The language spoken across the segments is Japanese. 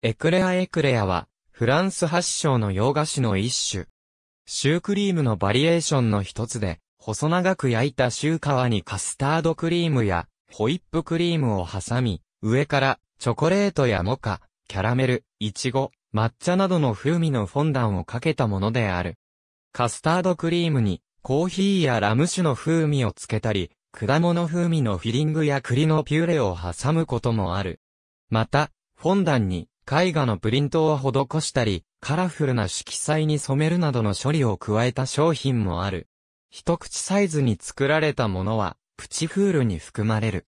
エクレアエクレアは、フランス発祥の洋菓子の一種。シュークリームのバリエーションの一つで、細長く焼いたシュー皮にカスタードクリームや、ホイップクリームを挟み、上からチョコレートやモカ、キャラメル、イチゴ、抹茶などの風味のフォンダンをかけたものである。カスタードクリームに、コーヒーやラム酒の風味をつけたり、果物風味のフィリングや栗のピューレを挟むこともある。また、フォンダンに、絵画のプリントを施したり、カラフルな色彩に染めるなどの処理を加えた商品もある。一口サイズに作られたものは、プチフールに含まれる。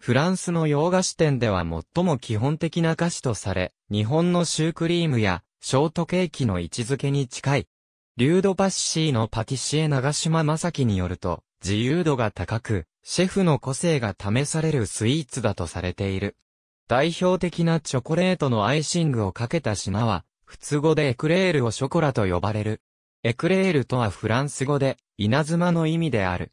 フランスの洋菓子店では最も基本的な菓子とされ、日本のシュークリームやショートケーキの位置づけに近い。リュードパッシーのパティシエ長島正樹によると、自由度が高く、シェフの個性が試されるスイーツだとされている。代表的なチョコレートのアイシングをかけた島は、普通語でエクレールをショコラと呼ばれる。エクレールとはフランス語で、稲妻の意味である。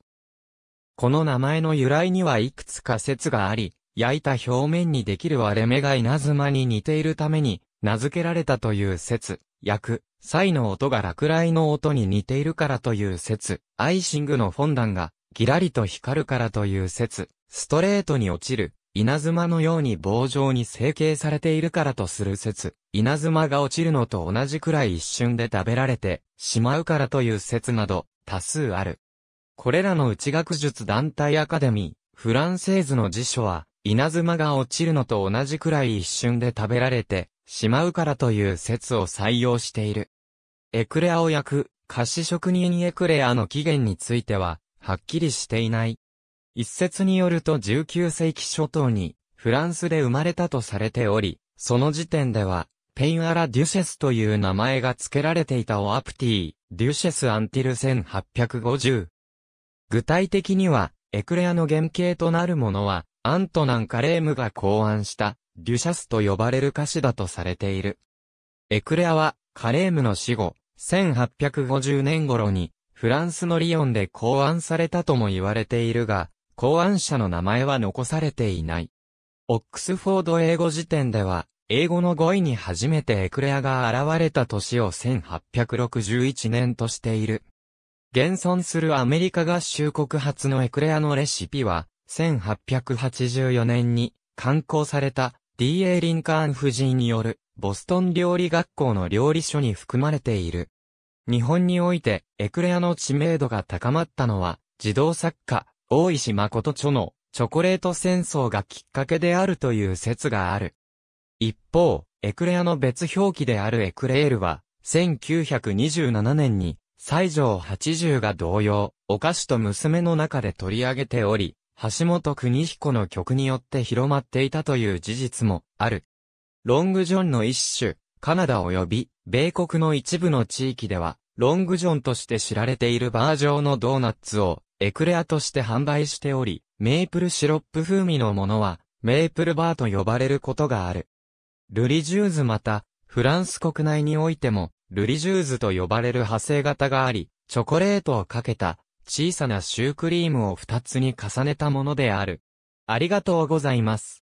この名前の由来にはいくつか説があり、焼いた表面にできる割れ目が稲妻に似ているために、名付けられたという説、焼く、際の音が落雷の音に似ているからという説、アイシングのフォンダンが、ギラリと光るからという説、ストレートに落ちる、稲妻のように棒状に成形されているからとする説、稲妻が落ちるのと同じくらい一瞬で食べられてしまうからという説など、多数ある。これらの内学術団体アカデミー、フランセーズの辞書は、稲妻が落ちるのと同じくらい一瞬で食べられてしまうからという説を採用している。エクレアを焼く、菓子職人エクレアの起源については、はっきりしていない。一説によると19世紀初頭にフランスで生まれたとされており、その時点では、ペイン・アラ・デュシェスという名前が付けられていたオアプティ、デュシェス・アンティル1850。具体的には、エクレアの原型となるものは、アントナン・カレームが考案した、デュシャスと呼ばれる歌詞だとされている。エクレアは、カレームの死後、1850年頃に、フランスのリヨンで考案されたとも言われているが、考案者の名前は残されていない。オックスフォード英語辞典では、英語の語彙に初めてエクレアが現れた年を1861年としている。現存するアメリカ合衆国発のエクレアのレシピは、1884年に刊行された D.A. リンカーン夫人によるボストン料理学校の料理書に含まれている。日本においてエクレアの知名度が高まったのは、児童作家、大石誠著のチョコレート戦争がきっかけであるという説がある。一方、エクレアの別表記であるエクレールは、1927年に、西条80が同様、お菓子と娘の中で取り上げており、橋本邦彦の曲によって広まっていたという事実もある。ロングジョンの一種、カナダ及び、米国の一部の地域では、ロングジョンとして知られているバージョンのドーナッツを、エクレアとして販売しており、メープルシロップ風味のものは、メープルバーと呼ばれることがある。ルリジューズまた、フランス国内においても、ルリジューズと呼ばれる派生型があり、チョコレートをかけた、小さなシュークリームを2つに重ねたものである。ありがとうございます。